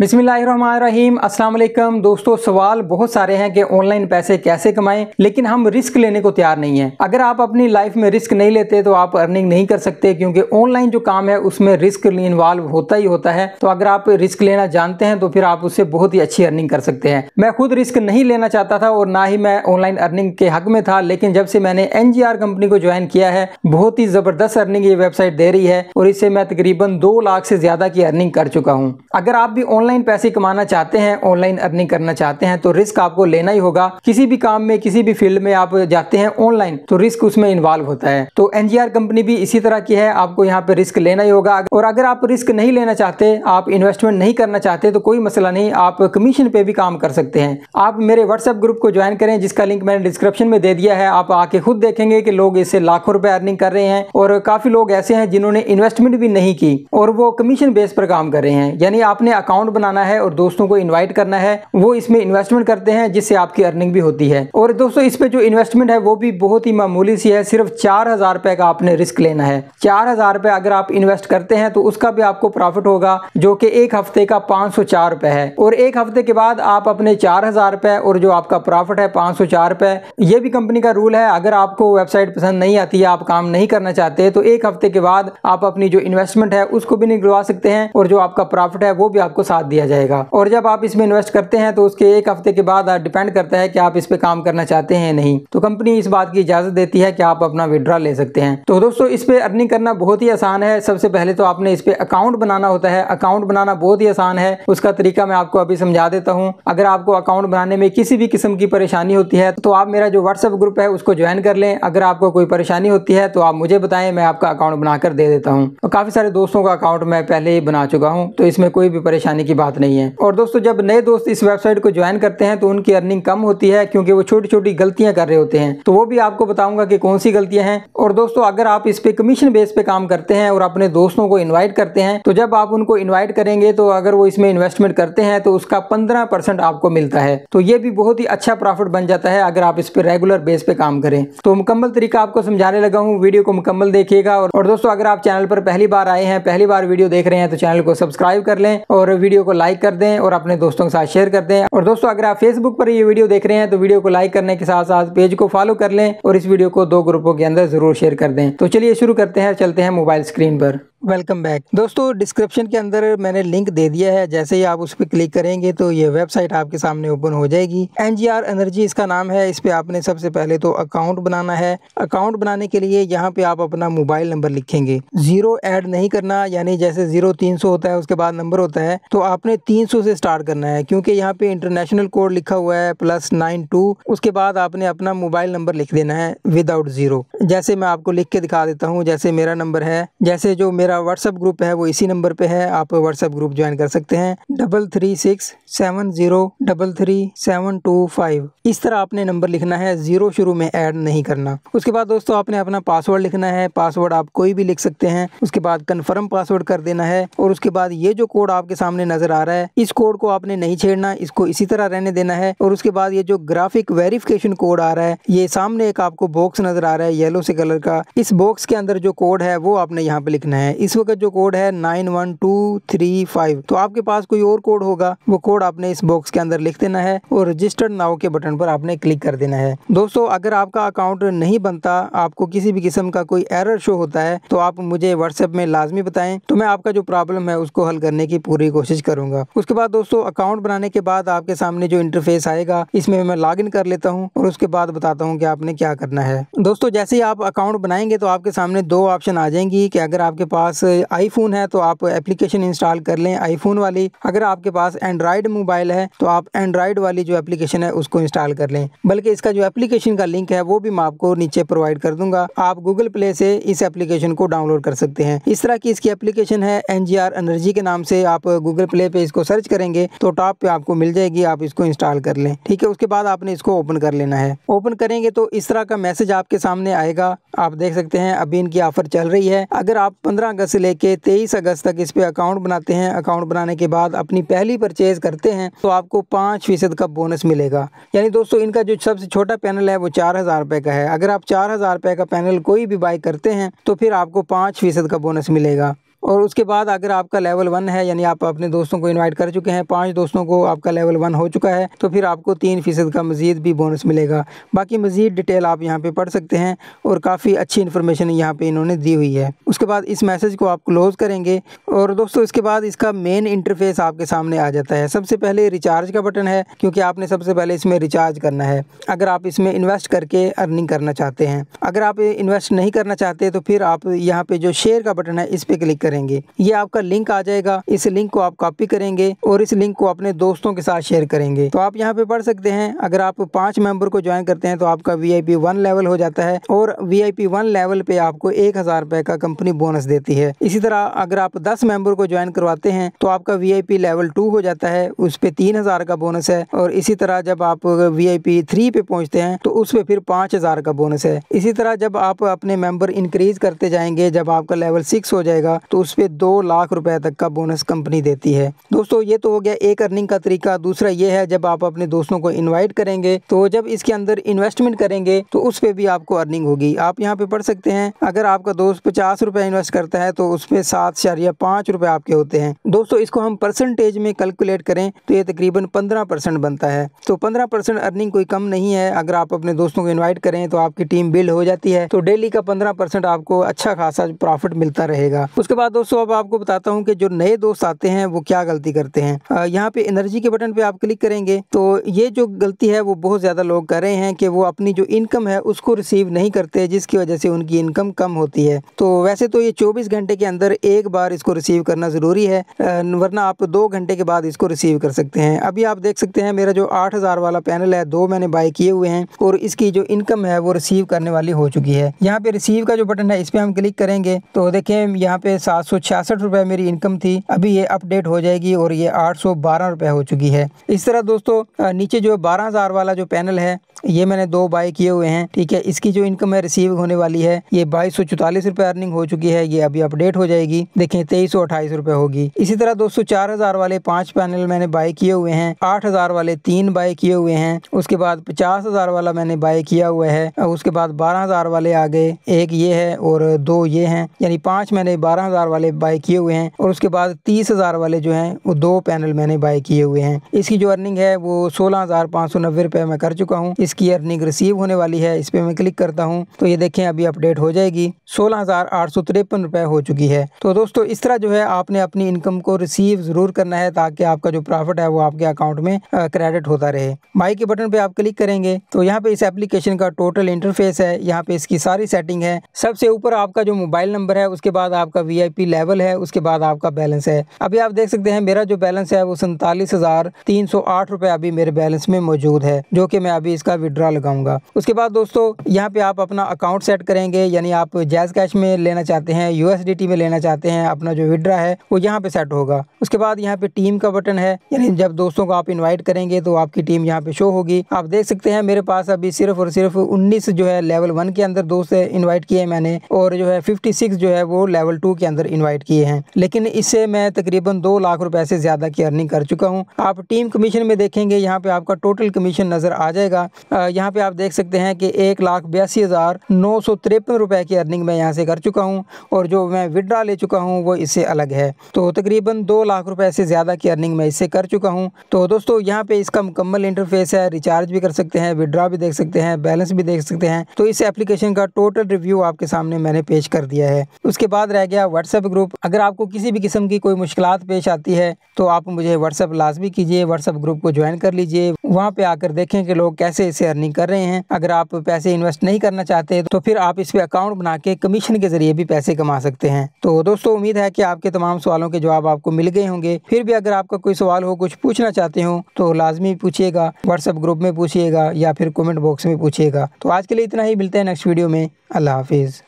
बिसमीम असलम दोस्तों सवाल बहुत सारे हैं कि ऑनलाइन पैसे कैसे कमाएं लेकिन हम रिस्क लेने को तैयार नहीं हैं अगर आप अपनी लाइफ में रिस्क नहीं लेते तो आप अर्निंग नहीं कर सकते क्योंकि ऑनलाइन जो काम है उसमें रिस्क इन्वॉल्व होता ही होता है तो अगर आप रिस्क लेना जानते हैं तो फिर आप उससे बहुत ही अच्छी अर्निंग कर सकते हैं मैं खुद रिस्क नहीं लेना चाहता था और ना ही मैं ऑनलाइन अर्निंग के हक में था लेकिन जब से मैंने एन कंपनी को ज्वाइन किया है बहुत ही ज़बरदस्त अर्निंग ये वेबसाइट दे रही है और इससे मैं तकरीबन दो लाख से ज़्यादा की अर्निंग कर चुका हूँ अगर आप भी ऑनलाइन ऑनलाइन पैसे कमाना चाहते हैं ऑनलाइन अर्निंग करना चाहते हैं तो रिस्क आपको लेना ही होगा किसी भी काम में किसी भी फील्ड में आप जाते हैं ऑनलाइन तो रिस्क उसमें इन्वॉल्व होता है तो एनजीआर कंपनी भी इसी तरह की है आपको यहाँ पे रिस्क लेना ही होगा और अगर आप रिस्क नहीं लेना चाहते आप इन्वेस्टमेंट नहीं करना चाहते तो कोई मसला नहीं आप कमीशन पे भी काम कर सकते हैं आप मेरे व्हाट्सएप ग्रुप को ज्वाइन करें जिसका लिंक मैंने डिस्क्रिप्शन में दे दिया है आप आके खुद देखेंगे कि लोग इससे लाखों रुपए अर्निंग कर रहे हैं और काफी लोग ऐसे हैं जिन्होंने इन्वेस्टमेंट भी नहीं की और वो कमीशन बेस पर काम कर रहे हैं यानी आपने अकाउंट बनाना है और दोस्तों को इन्वाइट करना है वो इसमें इन्वेस्टमेंट करते हैं जिससे आपकी अर्निंग भी होती है और दोस्तों इसमें जो इन्वेस्टमेंट है वो भी बहुत ही मामूली सी है सिर्फ चार हजार रुपए का आपने रिस्क लेना है चार हजार रुपए अगर आप इन्वेस्ट करते हैं तो उसका भी आपको प्रॉफिट होगा जो कि एक हफ्ते का पांच सौ चार रुपए है और एक हफ्ते के बाद आप अपने चार हजार रुपए और जो आपका प्रॉफिट है पांच सौ चार रुपए ये भी कंपनी का रूल है अगर आपको वेबसाइट पसंद नहीं आती है आप काम नहीं करना चाहते तो एक हफ्ते के बाद आप अपनी जो इन्वेस्टमेंट है उसको भी निकलवा सकते हैं और जो आपका प्रॉफिट है वो भी आपको साथ दिया जाएगा और जब आप इसमें इन्वेस्ट करते हैं तो उसके एक हफ्ते के बाद डिपेंड करता है कि आप इस पे काम करना चाहते हैं नहीं तो कंपनी इस बात की इजाजत देती है कि आप अपना विड्रॉ ले सकते हैं तो दोस्तों इस पे अर्निंग करना बहुत ही आसान है सबसे पहले तो आपने इस पे अकाउंट बनाना होता है अकाउंट बनाना बहुत ही आसान है उसका तरीका मैं आपको अभी समझा देता हूँ अगर आपको अकाउंट बनाने में किसी भी किस्म की परेशानी होती है तो आप मेरा जो व्हाट्सएप ग्रुप है उसको ज्वाइन कर लें अगर आपको कोई परेशानी होती है तो आप मुझे बताएं मैं आपका अकाउंट बनाकर दे देता हूँ काफ़ी सारे दोस्तों का अकाउंट मैं पहले ही बना चुका हूँ तो इसमें कोई भी परेशानी की बात नहीं है और दोस्तों जब नए दोस्त इस वेबसाइट को ज्वाइन करते हैं तो उनकी अर्निंग कम होती है क्योंकि वो छोटी छोटी गलतियां कर रहे होते हैं तो वो भी आपको बताऊंगा कि कौन सी गलतियां हैं और दोस्तों अगर आप इस पे कमीशन बेस पे काम करते हैं और अपने दोस्तों को इन्वाइट करते हैं तो जब आप उनको इन्वाइट करेंगे तो अगर वो इसमें इन्वेस्टमेंट करते हैं तो उसका पंद्रह आपको मिलता है तो ये भी बहुत ही अच्छा प्रॉफिट बन जाता है अगर आप इस पर रेगुलर बेस पे काम करें तो मुकम्मल तरीका आपको समझाने लगा हूँ वीडियो को मुकम्मल देखिएगा और दोस्तों अगर आप चैनल पर पहली बार आए हैं पहली बार वीडियो देख रहे हैं तो चैनल को सब्सक्राइब कर लें और वीडियो वीडियो को लाइक कर दें और अपने दोस्तों के साथ शेयर कर दें और दोस्तों अगर आप फेसबुक पर ये वीडियो देख रहे हैं तो वीडियो को लाइक करने के साथ साथ पेज को फॉलो कर लें और इस वीडियो को दो ग्रुपों के अंदर जरूर शेयर कर दें तो चलिए शुरू करते हैं चलते हैं मोबाइल स्क्रीन पर वेलकम बैक दोस्तों डिस्क्रिप्शन के अंदर मैंने लिंक दे दिया है जैसे ही आप उस पर क्लिक करेंगे तो ये वेबसाइट आपके सामने ओपन हो जाएगी एन जी आर एनर्जी इसका नाम है इस पर आपने सबसे पहले तो अकाउंट बनाना है अकाउंट बनाने के लिए यहाँ पे आप अपना मोबाइल नंबर लिखेंगे जीरो ऐड नहीं करना यानी जैसे जीरो तीन सौ होता है उसके बाद नंबर होता है तो आपने तीन सौ से स्टार्ट करना है क्योंकि यहाँ पे इंटरनेशनल कोड लिखा हुआ है प्लस नाइन टू उसके बाद आपने अपना मोबाइल नंबर लिख देना है विदाउट जीरो जैसे मैं आपको लिख के दिखा देता हूँ जैसे मेरा नंबर है जैसे जो मेरा मेरा व्हाट्सअप ग्रुप है वो इसी नंबर पे है आप व्हाट्सअप ग्रुप ज्वाइन कर सकते हैं double three six seven zero double three seven two five इस तरह आपने नंबर लिखना है जीरो शुरू में ऐड नहीं करना उसके बाद दोस्तों आपने अपना पासवर्ड लिखना है पासवर्ड आप कोई भी लिख सकते हैं उसके बाद कन्फर्म पासवर्ड कर देना है और उसके बाद ये जो कोड आपके सामने नजर आ रहा है इस कोड को आपने नहीं छेड़ना इसको इसी तरह रहने देना है और उसके बाद ये जो ग्राफिक वेरिफिकेशन कोड आ रहा है ये सामने एक आपको बॉक्स नजर आ रहा है येलो से कलर का इस बॉक्स के अंदर जो कोड है वो आपने यहाँ पे लिखना है इस वक्त जो कोड है nine one two three five तो आपके पास कोई और कोड होगा वो कोड आपने इस बॉक्स के अंदर लिख देना है और रजिस्टर्ड नाव के बटन पर आपने क्लिक कर देना है दोस्तों अगर आपका अकाउंट नहीं बनता आपको किसी भी किस्म का कोई एरर शो होता है तो आप मुझे व्हाट्सएप में लाजमी बताएं तो मैं आपका जो प्रॉब्लम है उसको हल करने की पूरी कोशिश करूंगा उसके बाद दोस्तों अकाउंट बनाने के बाद आपके सामने जो इंटरफेस आएगा इसमें मैं लॉग कर लेता हूँ और उसके बाद बताता हूँ की आपने क्या करना है दोस्तों जैसे ही आप अकाउंट बनाएंगे तो आपके सामने दो ऑप्शन आ जाएंगी की अगर आपके पास पास आईफोन है तो आप एप्लीकेशन इंस्टॉल कर लें आईफोन वाली अगर आपके पास एंड्रॉयड मोबाइल है तो आप एंड्रॉयड वाली जो एप्लीकेशन है उसको इंस्टॉल कर लें बल्कि इसका जो एप्लीकेशन का लिंक है वो भी मैं आपको नीचे प्रोवाइड कर दूंगा आप गूगल प्ले से इस एप्लीकेशन को डाउनलोड कर सकते हैं इस तरह की इसकी एप्लीकेशन है एन एनर्जी के नाम से आप गूगल प्ले पे इसको सर्च करेंगे तो टॉप पे आपको मिल जाएगी आप इसको इंस्टॉल कर लें ठीक है उसके बाद आपने इसको ओपन कर लेना है ओपन करेंगे तो इस तरह का मैसेज आपके सामने आएगा आप देख सकते हैं अभी इनकी ऑफर चल रही है अगर आप पंद्रह अगस्त से लेके तेईस अगस्त तक इस पर अकाउंट बनाते हैं अकाउंट बनाने के बाद अपनी पहली परचेज़ करते हैं तो आपको पाँच फीसद का बोनस मिलेगा यानी दोस्तों इनका जो सबसे छोटा पैनल है वो चार हज़ार रुपये का है अगर आप चार हज़ार रुपये का पैनल कोई भी बाई करते हैं तो फिर आपको पाँच फीसद का बोनस मिलेगा और उसके बाद अगर आपका लेवल वन है यानी आप अपने दोस्तों को इनवाइट कर चुके हैं पाँच दोस्तों को आपका लेवल वन हो चुका है तो फिर आपको तीन फ़ीसद का मज़ीद भी बोनस मिलेगा बाकी मज़ीद डिटेल आप यहाँ पर पढ़ सकते हैं और काफ़ी अच्छी इन्फॉर्मेशन यहाँ पर इन्होंने दी हुई है उसके बाद इस मैसेज को आप क्लोज़ करेंगे और दोस्तों इसके बाद इसका मेन इंटरफेस आपके सामने आ जाता है सबसे पहले रिचार्ज का बटन है क्योंकि आपने सबसे पहले इसमें रिचार्ज करना है अगर आप इसमें इन्वेस्ट करके अर्निंग करना चाहते हैं अगर आप इन्वेस्ट नहीं करना चाहते तो फिर आप यहाँ पर जो शेयर का बटन है इस पर क्लिक करें करेंगे ये आपका लिंक आ जाएगा इस लिंक को आप कॉपी करेंगे और इस लिंक को अपने दोस्तों के साथ शेयर करेंगे तो आप यहाँ पे पढ़ सकते हैं अगर आप पांच मेंबर को ज्वाइन करते हैं तो आपका V I P one level हो जाता है और V I P one level पे आपको एक हजार रुपए का कंपनी बोनस देती है इसी तरह अगर आप दस मेंबर को ज्वाइन करवाते हैं तो आपका V I P level two हो जाता है उस पे तीन हजार का बोनस है और इसी तरह जब आप वी आई पी थ्री पे पहुंचते हैं तो उस पे फिर पांच हज़ार का बोनस है इसी तरह जब आप अपने मेंबर इंक्रीज करते जाएंगे जब आपका लेवल सिक्स हो जाएगा तो उस पर दो लाख रुपए तक का बोनस कंपनी देती है दोस्तों ये तो हो गया एक अर्निंग का तरीका दूसरा ये है जब आप अपने दोस्तों को इन्वाइट करेंगे तो जब इसके अंदर इन्वेस्टमेंट करेंगे तो उस पर भी आपको अर्निंग होगी आप यहाँ पे पढ़ सकते हैं अगर आपका दोस्त पचास रुपए इन्वेस्ट करता है तो उसमें सात शरिया पाँच रुपए आपके होते हैं दोस्तों इसको हम परसेंटेज में कैलकुलेट करें तो ये तकरीबन पंद्रह बनता है तो पंद्रह अर्निंग कोई कम नहीं है अगर आप अपने दोस्तों को इन्वाइट करें तो आपकी टीम बिल्ड हो जाती है तो डेली का पंद्रह आपको अच्छा खासा प्रॉफिट मिलता रहेगा उसके बाद बाद दोस्तों अब आपको बताता हूँ कि जो नए दोस्त आते हैं वो क्या गलती करते हैं यहाँ पे एनर्जी के बटन पे आप क्लिक करेंगे तो ये जो गलती है वो बहुत ज़्यादा लोग कर रहे हैं कि वो अपनी जो इनकम है उसको रिसीव नहीं करते जिसकी वजह से उनकी इनकम कम होती है तो वैसे तो ये चौबीस घंटे के अंदर एक बार इसको रिसीव करना ज़रूरी है वरना आप दो घंटे के बाद इसको रिसीव कर सकते हैं अभी आप देख सकते हैं मेरा जो आठ वाला पैनल है दो मैंने बाय किए हुए हैं और इसकी जो इनकम है वो रिसीव करने वाली हो चुकी है यहाँ पे रिसीव का जो बटन है इस पर हम क्लिक करेंगे तो देखें यहाँ पे सात सात सौ छियासठ रुपये मेरी इनकम थी अभी ये अपडेट हो जाएगी और ये आठ सौ बारह रुपये हो चुकी है इस तरह दोस्तों नीचे जो बारह हज़ार वाला जो पैनल है ये मैंने दो बाय किए हुए हैं ठीक है इसकी जो इनकम है रिसीव होने वाली है ये बाईस सौ चौतालीस रुपये अर्निंग हो चुकी है ये अभी अपडेट हो जाएगी देखें तेईस सौ अट्ठाईस रुपये होगी इसी तरह दोस्तों चार हज़ार वाले पांच पैनल मैंने बाय किए हुए हैं आठ हज़ार वाले तीन बाय किए हुए हैं उसके बाद पचास हज़ार वाला मैंने बाय किया हुआ है उसके बाद बारह हज़ार वाले आ गए एक ये है और दो ये है यानी पाँच मैंने बारह हजार वाले बाय किए हुए हैं और उसके बाद तीस हजार वाले जो हैं वो दो पैनल मैंने बाय किए हुए हैं इसकी जो अर्निंग है वो सोलह हजार पाँच सौ नब्बे रुपये मैं कर चुका हूँ इसकी अर्निंग रिसीव होने वाली है इस पर मैं क्लिक करता हूँ तो ये देखें अभी अपडेट हो जाएगी सोलह हजार आठ सौ तिरपन रुपये हो चुकी है तो दोस्तों इस तरह जो है आपने अपनी इनकम को रिसीव जरूर करना है ताकि आपका जो प्रॉफिट है वो आपके अकाउंट में क्रेडिट होता रहे बाई के बटन पे आप क्लिक करेंगे तो यहाँ पे इस एप्लीकेशन का टोटल इंटरफेस है यहाँ पे इसकी सारी सेटिंग है सबसे ऊपर आपका जो मोबाइल नंबर है उसके बाद आपका वी पी लेवल है उसके बाद आपका बैलेंस है अभी आप देख सकते हैं मेरा जो बैलेंस है वो सैतालीस हजार तीन सौ आठ रुपए अभी मेरे बैलेंस में मौजूद है जो कि मैं अभी इसका विड्रॉ लगाऊंगा उसके बाद दोस्तों यहाँ पे आप अपना अकाउंट सेट करेंगे यानी आप जैज कैश में लेना चाहते हैं यूएसडीटी में लेना चाहते हैं अपना जो विड्रा है वो यहाँ पे सेट होगा उसके बाद यहाँ पे टीम का बटन है यानी जब दोस्तों को आप इन्वाइट करेंगे तो आपकी टीम यहाँ पे शो होगी आप देख सकते हैं मेरे पास अभी सिर्फ और सिर्फ उन्नीस जो है लेवल वन के अंदर दोस्त इन्वाइट किए मैंने और जो है फिफ्टी जो है वो लेवल टू के अंदर इनवाइट किए हैं लेकिन इससे मैं तकरीबन दो लाख रुपए से ज़्यादा की अर्निंग कर चुका हूँ आप टीम कमीशन में देखेंगे यहाँ पे आपका टोटल कमीशन नज़र आ जाएगा यहाँ पे आप देख सकते हैं कि एक लाख बयासी हज़ार नौ सौ तिरपन रुपए की अर्निंग मैं यहाँ से कर चुका हूँ और जो मैं विड्रा ले चुका हूँ वो इससे अलग है तो तकरीबन दो लाख रुपए से ज़्यादा की अर्निंग मैं इससे कर चुका हूँ तो दोस्तों यहाँ पे इसका मुकम्मल इंटरफेस है रिचार्ज भी कर सकते हैं विड्रा भी देख सकते हैं बैलेंस भी देख सकते हैं तो इस एप्लीकेशन का टोटल रिव्यू आपके सामने मैंने पेश कर दिया है उसके बाद रह गया व्हाट्सएप व्हाट्सएप ग्रुप अगर आपको किसी भी किस्म की कोई मुश्किल पेश आती है तो आप मुझे व्हाट्सएप लाजमी कीजिए व्हाट्सएप ग्रुप को ज्वाइन कर लीजिए वहाँ पे आकर देखें कि लोग कैसे इसे अर्निंग कर रहे हैं अगर आप पैसे इन्वेस्ट नहीं करना चाहते तो फिर आप इस पर अकाउंट बना के कमीशन के जरिए भी पैसे कमा सकते हैं तो दोस्तों उम्मीद है कि आपके तमाम सवालों के जवाब आपको मिल गए होंगे फिर भी अगर आपका कोई सवाल हो कुछ पूछना चाहते हो तो लाजमी पूछिएगा व्हाट्सएप ग्रुप में पूछिएगा या फिर कॉमेंट बॉक्स में पूछिएगा तो आज के लिए इतना ही मिलते हैं नेक्स्ट वीडियो में अल्लाह हाफिज़